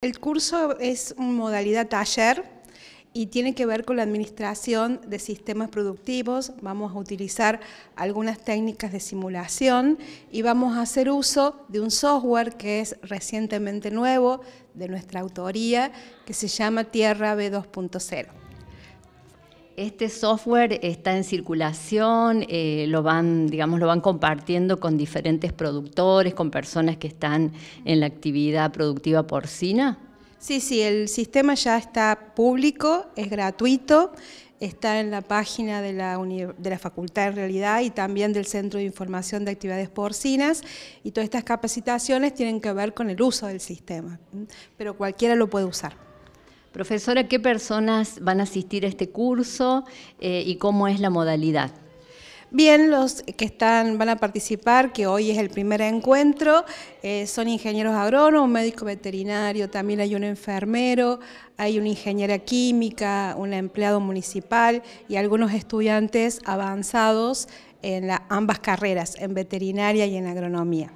El curso es una modalidad taller y tiene que ver con la administración de sistemas productivos. Vamos a utilizar algunas técnicas de simulación y vamos a hacer uso de un software que es recientemente nuevo, de nuestra autoría, que se llama Tierra B2.0. Este software está en circulación, eh, lo, van, digamos, lo van compartiendo con diferentes productores, con personas que están en la actividad productiva porcina. Sí, sí, el sistema ya está público, es gratuito, está en la página de la, de la, facultad en realidad y también del Centro de Información de Actividades Porcinas y todas estas capacitaciones tienen que ver con el uso del sistema, pero cualquiera lo puede usar. Profesora, ¿qué personas van a asistir a este curso eh, y cómo es la modalidad? Bien, los que están, van a participar, que hoy es el primer encuentro, eh, son ingenieros agrónomos, médico veterinario, también hay un enfermero, hay una ingeniera química, un empleado municipal y algunos estudiantes avanzados en ambas carreras, en veterinaria y en agronomía.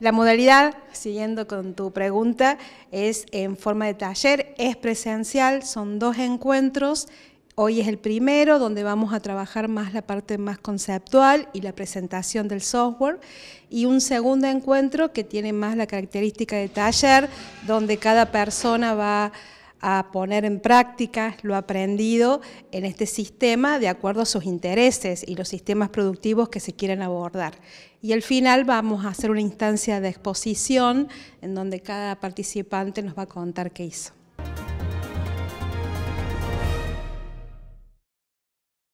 La modalidad, siguiendo con tu pregunta, es en forma de taller, es presencial, son dos encuentros. Hoy es el primero donde vamos a trabajar más la parte más conceptual y la presentación del software y un segundo encuentro que tiene más la característica de taller donde cada persona va a poner en práctica lo aprendido en este sistema de acuerdo a sus intereses y los sistemas productivos que se quieren abordar. Y al final vamos a hacer una instancia de exposición en donde cada participante nos va a contar qué hizo.